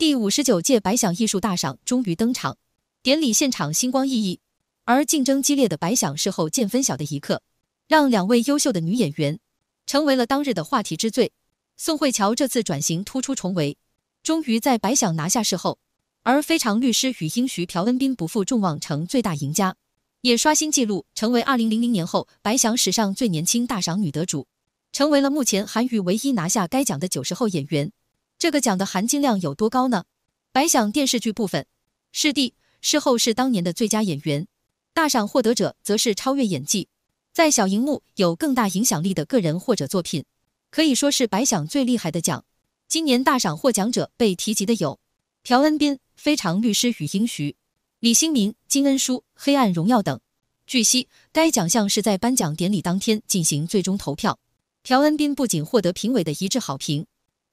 第五十九届白想艺术大赏终于登场，典礼现场星光熠熠，而竞争激烈的白想事后见分晓的一刻，让两位优秀的女演员成为了当日的话题之最。宋慧乔这次转型突出重围，终于在白想拿下事后，而《非常律师》与英徐朴恩斌不负众望成最大赢家，也刷新纪录，成为二零零零年后白想史上最年轻大赏女得主，成为了目前韩娱唯一拿下该奖的九十后演员。这个奖的含金量有多高呢？白想电视剧部分，是第事后是当年的最佳演员大赏获得者，则是超越演技，在小荧幕有更大影响力的个人或者作品，可以说是白想最厉害的奖。今年大赏获奖者被提及的有朴恩斌、非常律师与英徐》、李新民、金恩淑、黑暗荣耀等。据悉，该奖项是在颁奖典礼当天进行最终投票。朴恩斌不仅获得评委的一致好评。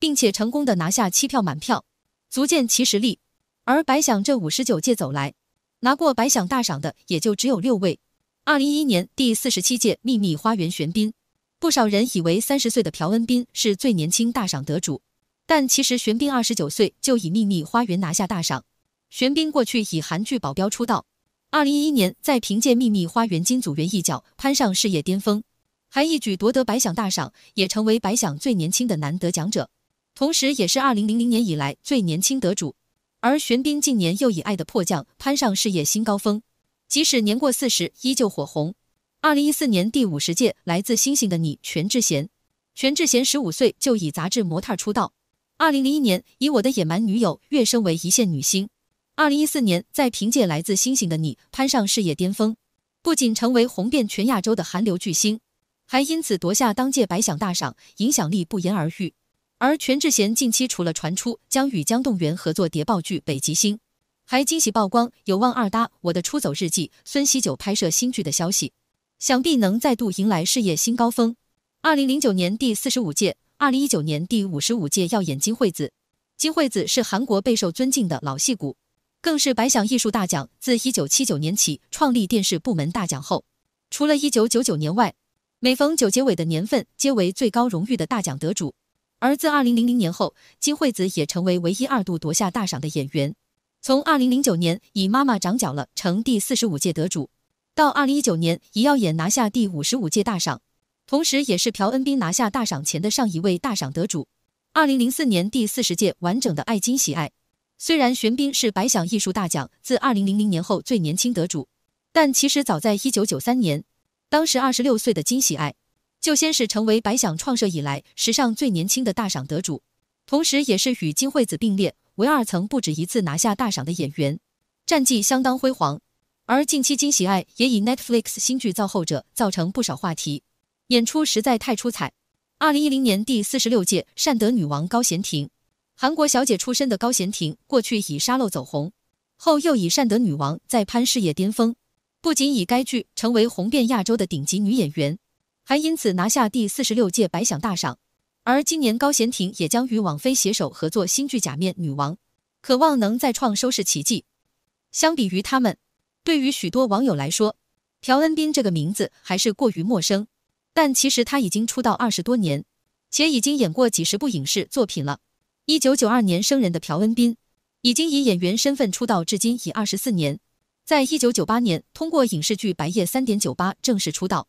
并且成功的拿下七票满票，足见其实力。而白想这五十九届走来，拿过白想大赏的也就只有六位。二零一一年第四十七届秘密花园玄彬，不少人以为三十岁的朴恩斌是最年轻大赏得主，但其实玄彬二十九岁就以秘密花园拿下大赏。玄彬过去以韩剧保镖出道，二零一一年在凭借秘密花园金组员一角攀上事业巅峰，还一举夺得白想大赏，也成为白想最年轻的男得奖者。同时，也是二零零零年以来最年轻得主。而玄彬近年又以《爱的迫降》攀上事业新高峰，即使年过四十依旧火红。二零一四年第五十届《来自星星的你》，全智贤。全智贤十五岁就以杂志模特出道，二零零一年以《我的野蛮女友》跃升为一线女星。二零一四年再凭借《来自星星的你》攀上事业巅峰，不仅成为红遍全亚洲的韩流巨星，还因此夺下当届百想大赏，影响力不言而喻。而全智贤近期除了传出将与姜栋元合作谍报剧《北极星》，还惊喜曝光有望二搭《我的出走日记》，孙锡九拍摄新剧的消息，想必能再度迎来事业新高峰。二零零九年第四十五届，二零一九年第五十五届要演金惠子。金惠子是韩国备受尊敬的老戏骨，更是百想艺术大奖自一九七九年起创立电视部门大奖后，除了一九九九年外，每逢九结尾的年份皆为最高荣誉的大奖得主。而自2000年后，金惠子也成为唯一二度夺下大赏的演员。从2009年以《妈妈长脚了》成第四十五届得主，到2019年以《耀眼》拿下第五十五届大赏，同时也是朴恩斌拿下大赏前的上一位大赏得主。2004年第四十届完整的爱金喜爱，虽然玄彬是白想艺术大奖自2000年后最年轻得主，但其实早在1993年，当时二十六岁的金喜爱。就先是成为百想创设以来史上最年轻的大赏得主，同时也是与金惠子并列为二曾不止一次拿下大赏的演员，战绩相当辉煌。而近期金喜爱也以 Netflix 新剧造后者，造成不少话题，演出实在太出彩。二零一零年第四十六届善德女王高贤婷，韩国小姐出身的高贤婷，过去以沙漏走红，后又以善德女王在攀事业巅峰，不仅以该剧成为红遍亚洲的顶级女演员。还因此拿下第四十六届百想大赏，而今年高贤廷也将与网飞携手合作新剧《假面女王》，渴望能再创收视奇迹。相比于他们，对于许多网友来说，朴恩斌这个名字还是过于陌生。但其实他已经出道二十多年，且已经演过几十部影视作品了。一九九二年生人的朴恩斌，已经以演员身份出道至今已二十四年，在一九九八年通过影视剧《白夜三点九八》正式出道。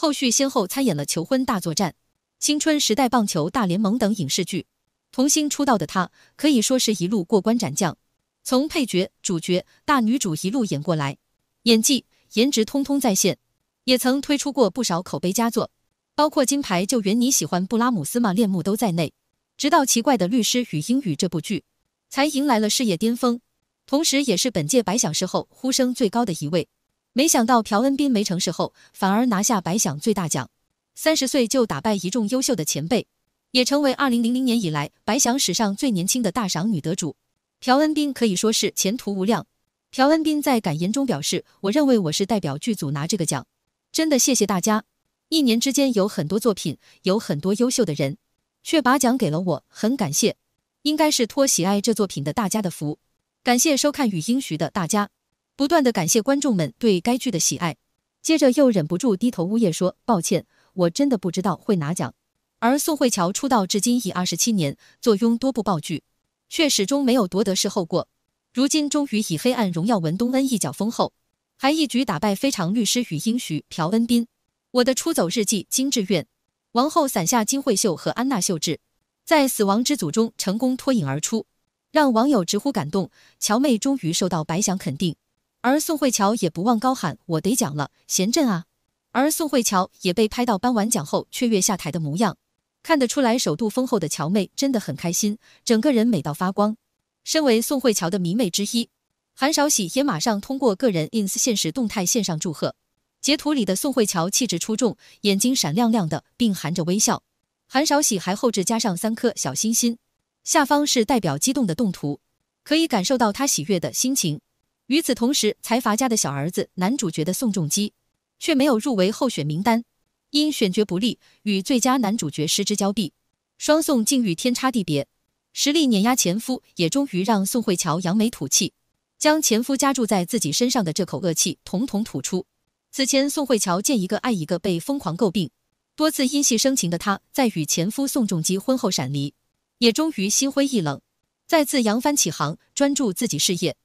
后续先后参演了《求婚大作战》《青春时代》《棒球大联盟》等影视剧，童星出道的他可以说是一路过关斩将，从配角、主角、大女主一路演过来，演技、颜值通通在线，也曾推出过不少口碑佳作，包括《金牌救援》《你喜欢布拉姆斯吗》《恋慕》都在内。直到《奇怪的律师与英语》这部剧，才迎来了事业巅峰，同时也是本届百小时后呼声最高的一位。没想到朴恩斌没成事后，反而拿下白想最大奖，三十岁就打败一众优秀的前辈，也成为二零零零年以来白想史上最年轻的大赏女得主。朴恩斌可以说是前途无量。朴恩斌在感言中表示：“我认为我是代表剧组拿这个奖，真的谢谢大家。一年之间有很多作品，有很多优秀的人，却把奖给了我，很感谢，应该是托喜爱这作品的大家的福。感谢收看语音徐的大家。”不断的感谢观众们对该剧的喜爱，接着又忍不住低头呜咽说：“抱歉，我真的不知道会拿奖。”而宋慧乔出道至今已二十七年，坐拥多部爆剧，却始终没有夺得视后过。如今终于以《黑暗荣耀》文东恩一角封后，还一举打败《非常律师与英徐朴恩斌，《我的出走日记》金智苑，《王后伞下》金惠秀和安娜秀智，在《死亡之组》中成功脱颖而出，让网友直呼感动。乔妹终于受到白翔肯定。而宋慧乔也不忘高喊：“我得奖了，贤振啊！”而宋慧乔也被拍到颁完奖后雀跃下台的模样，看得出来，首度封后的乔妹真的很开心，整个人美到发光。身为宋慧乔的迷妹之一，韩少喜也马上通过个人 ins 现实动态线上祝贺。截图里的宋慧乔气质出众，眼睛闪亮亮的，并含着微笑。韩少喜还后置加上三颗小心心，下方是代表激动的动图，可以感受到她喜悦的心情。与此同时，财阀家的小儿子男主角的宋仲基却没有入围候选名单，因选角不利，与最佳男主角失之交臂。双宋境遇天差地别，实力碾压前夫，也终于让宋慧乔扬眉吐气，将前夫加注在自己身上的这口恶气统统吐出。此前，宋慧乔见一个爱一个，被疯狂诟病，多次因戏生情的她，在与前夫宋仲基婚后闪离，也终于心灰意冷，再次扬帆起航，专注自己事业。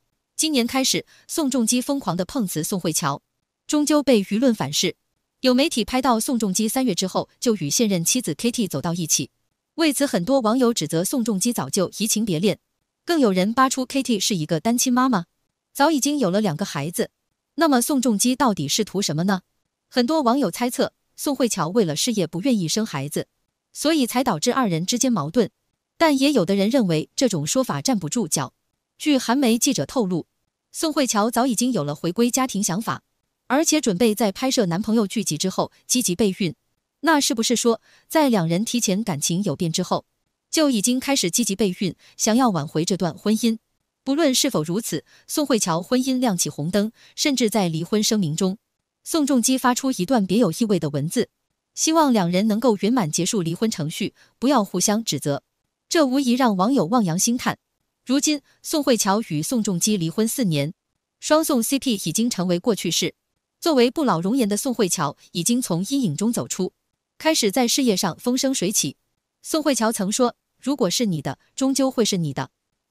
今年开始，宋仲基疯狂的碰瓷宋慧乔，终究被舆论反噬。有媒体拍到宋仲基三月之后就与现任妻子 Kitty 走到一起，为此很多网友指责宋仲基早就移情别恋，更有人扒出 Kitty 是一个单亲妈妈，早已经有了两个孩子。那么宋仲基到底是图什么呢？很多网友猜测宋慧乔为了事业不愿意生孩子，所以才导致二人之间矛盾。但也有的人认为这种说法站不住脚。据韩媒记者透露。宋慧乔早已经有了回归家庭想法，而且准备在拍摄《男朋友》剧集之后积极备孕。那是不是说，在两人提前感情有变之后，就已经开始积极备孕，想要挽回这段婚姻？不论是否如此，宋慧乔婚姻亮起红灯，甚至在离婚声明中，宋仲基发出一段别有意味的文字，希望两人能够圆满结束离婚程序，不要互相指责。这无疑让网友望洋兴叹。如今，宋慧乔与宋仲基离婚四年，双宋 CP 已经成为过去式。作为不老容颜的宋慧乔，已经从阴影中走出，开始在事业上风生水起。宋慧乔曾说：“如果是你的，终究会是你的；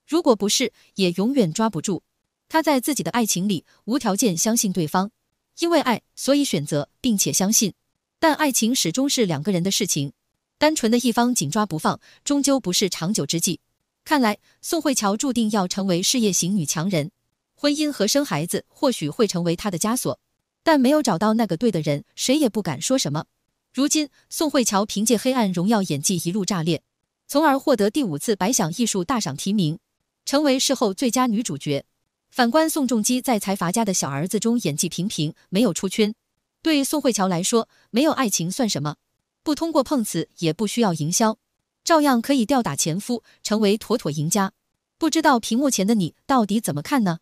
如果不是，也永远抓不住。”她在自己的爱情里无条件相信对方，因为爱，所以选择并且相信。但爱情始终是两个人的事情，单纯的一方紧抓不放，终究不是长久之计。看来宋慧乔注定要成为事业型女强人，婚姻和生孩子或许会成为她的枷锁，但没有找到那个对的人，谁也不敢说什么。如今宋慧乔凭借《黑暗荣耀》演技一路炸裂，从而获得第五次白想艺术大赏提名，成为事后最佳女主角。反观宋仲基在财阀家的小儿子中演技平平，没有出圈。对宋慧乔来说，没有爱情算什么？不通过碰瓷，也不需要营销。照样可以吊打前夫，成为妥妥赢家。不知道屏幕前的你到底怎么看呢？